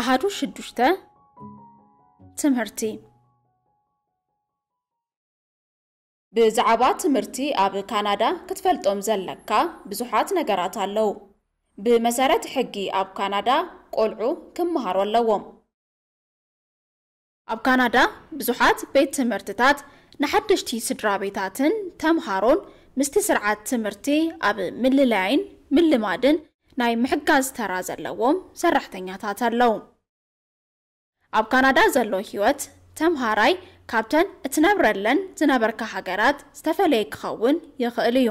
አሃዱ ሽዱሽተ ትምህርቲ ብዛዕባ ትምህርቲ ኣብ ካናዳ ክትፈልጦም ዘለካ ብዙሓት ነገራት ኣለው ብመሰረት ሕጊ ኣብ ካናዳ ቆልዑ ክምሃሩ ኣለዎም ኣብ ካናዳ ብዙሓት ቤት ትምህርትታት ንሓደሽቲ ስድራ ቤታትን ተምሃሮን ምስቲ ስርዓት ትምህርቲ ኣብ ምልላይን ምልማድን ናይ ምሕጋዝ ተራ ዘለዎም ሰራሕተኛታት ኣለዉ ኣብ ካናዳ ዘሎ ሂወት ተምሃራይ ካብተን እትነብረለን ዝነበርካ ሃገራት ዝተፈለየ ክኸውን ይኽእል እዩ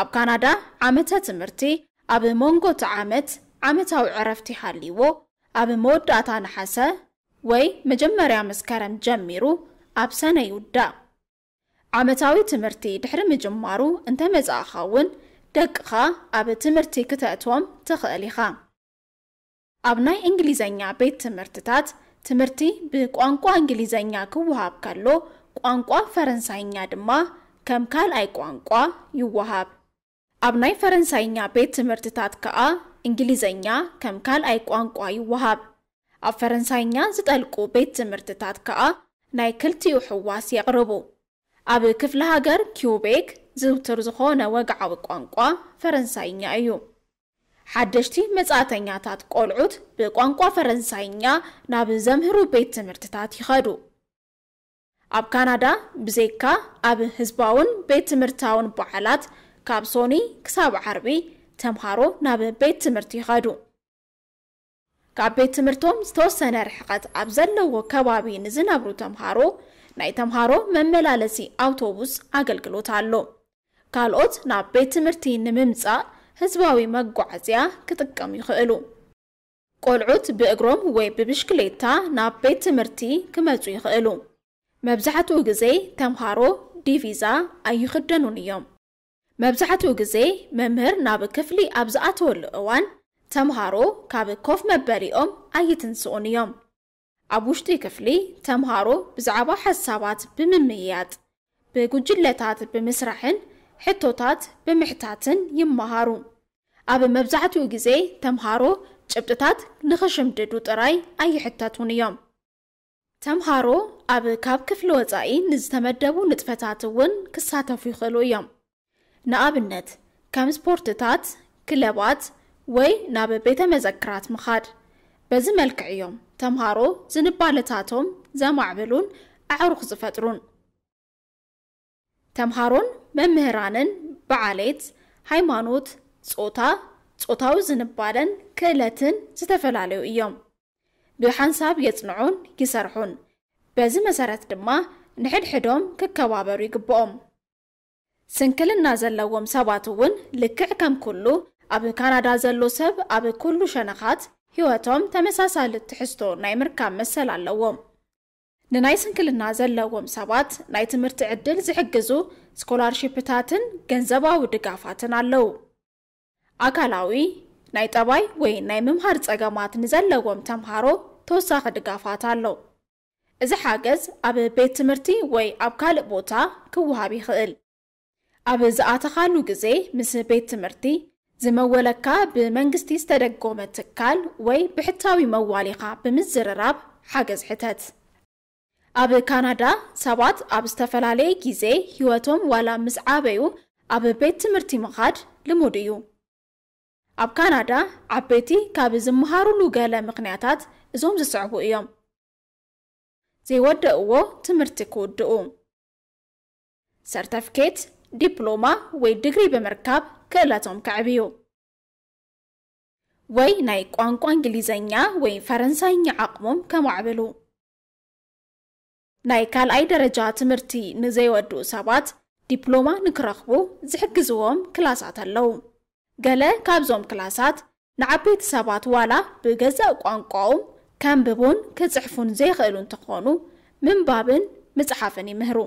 ኣብ ካናዳ ዓመተ ትምህርቲ ኣብ መንጎቲ ዓመት ዓመታዊ ዕረፍቲ ሃልይዎ ኣብ መወዳእታ ናሓሰ ወይ መጀመርያ መስከረም ጀሚሩ ኣብ ሰነ ይውዳእ ዓመታዊ ትምህርቲ ድሕሪ ምጅማሩ እንተመጻእኻ እውን ደቅኻ ኣብ ትምህርቲ ክተእትዎም ትኽእል ኢኻ ኣብ ናይ እንግሊዘኛ ቤት ትምህርትታት ትምህርቲ ብቋንቋ እንግሊዘኛ ክወሃብ ከሎ ቋንቋ ፈረንሳይኛ ድማ ከም ካልኣይ ቋንቋ ይወሃብ ኣብ ናይ ፈረንሳይኛ ቤት ትምህርትታት ከዓ እንግሊዘኛ ከም ካልኣይ ቋንቋ ይወሃብ ኣብ ፈረንሳይኛ ዝጠልቁ ቤት ትምህርትታት ከዓ ናይ ክልቲኡ ሕዋስ የቕርቡ ኣብ ክፍሊ ሃገር ኪዩቤክ ዝውትር ዝኾነ ወግዓዊ ቋንቋ ፈረንሳይኛ እዩ ሓደሽቲ መጻእተኛታት ቆልዑት ብቋንቋ ፈረንሳይኛ ናብ ዘምህሩ ቤት ትምህርትታት ይኸዱ ኣብ ካናዳ ብዜካ ኣብ ህዝባውን ቤት ትምህርታውን በዓላት ካብ ሶኒ ክሳብ ዓርቢ ተምሃሮ ናብ ቤት ትምህርቲ ይኸዱ ካብ ቤት ትምህርቶም ዝተወሰነ ርሕቐት ኣብ ዘለዎ ከባቢ ንዝነብሩ ተምሃሮ ናይ ተምሃሮ መመላለሲ ኣውቶቡስ ኣገልግሎት ኣሎ ካልኦት ናብ ቤት ትምህርቲ ንምምፃእ ህዝባዊ መጓዓዝያ ክጥቀሙ ይኽእሉ ቆልዑት ብእግሮም ወይ ብብሽክሌታ ናብ ቤት ትምህርቲ ክመፁ ይኽእሉ መብዛሕትኡ ግዜ ተምሃሮ ዲቪዛ ኣይኽደኑን እዮም መብዛሕትኡ ግዜ መምህር ናብ ክፍሊ ኣብ ዝኣተወሉ እዋን ተምሃሮ ካብ ኮፍ መበሪኦም ኣይትንስኡን እዮም ኣብ ውሽጢ ክፍሊ ተምሃሮ ብዛዕባ ሓሳባት ብምምያጥ ብጉጅለታት ብምስራሕን ሕቶታት ብምሕታትን ይመሃሩ ኣብ መብዛሕትኡ ግዜ ተምሃሮ ጭብጥታት ንኽሽምድዱ ጥራይ ኣይሕተቱን እዮም ተምሃሮ ኣብ ካብ ክፍሊ ወፃኢ ንዝተመደቡ ንጥፈታት እውን ክሳተፉ ይኽእሉ እዮም ንኣብነት ከም ስፖርትታት ክለባት ወይ ናብ ቤተ መዘክራት ምኻድ በዚ መልክዕ እዮም ተምሃሮ ዝንባለታቶም ዘማዕብሉን ኣዕሩኽ ዝፈጥሩን ተምሃሮን መምህራንን በዓሌት ሃይማኖት ጾታ ፆታዊ ዝንባለን ክእለትን ዝተፈላለዩ እዮም ብሓንሳብ የፅንዑን ይሰርሑን በዚ መሰረት ድማ ንሕድሕዶም ክከባበሩ ይግብኦም ስንክልና ዘለዎም ሰባት እውን ልክዕ ከም ኩሉ ኣብ ካናዳ ዘሎ ሰብ ኣብ ኩሉ ሸነኻት ህይወቶም ተመሳሳሊ ትሕዝቶ ናይ ምርካብ መሰል ኣለዎም ንናይ ስንክልና ዘለዎም ሰባት ናይ ትምህርቲ ዕድል ዝሕግዙ ስኮላርሽፕታትን ገንዘባዊ ድጋፋትን ኣለዉ ኣካላዊ ናይ ጠባይ ወይ ናይ ምምሃር ጸገማት ንዘለዎም ተምሃሮ ተወሳኺ ድጋፋት ኣሎ እዚ ሓገዝ ኣብ ቤት ትምህርቲ ወይ ኣብ ካልእ ቦታ ክወሃብ ይኽእል ኣብ ዝኣተኻሉ ግዜ ምስ ቤት ትምህርቲ ዝመወለካ ብመንግስቲ ዝተደጎመ ትካል ወይ ብሕታዊ መዋሊኻ ብምዝርራብ ሓገዝ ሕተት ኣብ ካናዳ ሰባት ኣብ ዝተፈላለየ ግዜ ሂወቶም ዋላ ምስ ዓበዩ ኣብ ቤት ትምህርቲ ምኻድ ልሙድ እዩ ኣብ ካናዳ ዓበይቲ ካብ ዝምሃሩሉ ገለ ምኽንያታት እዞም ዝስዕቡ እዮም ዘይወደእዎ ትምህርቲ ክውድኡ ሰርተፍኬት ዲፕሎማ ወይ ድግሪ ብምርካብ ክእለቶም ክዕብዩ ወይ ናይ ቋንቋ እንግሊዘኛ ወይ ፈረንሳይኛ ዓቕሞም ከማዕብሉ ናይ ካልኣይ ደረጃ ትምህርቲ ንዘይወድኡ ሰባት ዲፕሎማ ንክረኽቡ ዝሕግዝዎም ክላሳት ኣለዉ ገለ ካብዞም ክላሳት ንዓበይቲ ሰባት ዋላ ብገዛእ ቋንቋኦም ከንብቡን ክፅሕፉን ዘይኽእሉ እንትኾኑ ምንባብን ምፅሓፍን ይምህሩ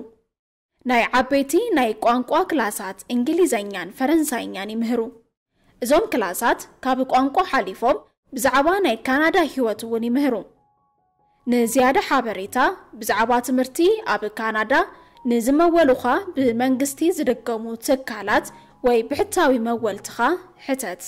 ናይ ዓበይቲ ናይ ቋንቋ ክላሳት እንግሊዘኛን ፈረንሳይኛን ይምህሩ እዞም ክላሳት ካብ ቋንቋ ሓሊፎም ብዛዕባ ናይ ካናዳ ሂወት እውን ይምህሩ ንዝያደ ሓበሬታ ብዛዕባ ትምህርቲ ኣብ ካናዳ ንዝመወሉኻ ብመንግስቲ ዝድገሙ ትካላት ወይ ብሕታዊ መወልትኻ ሕተት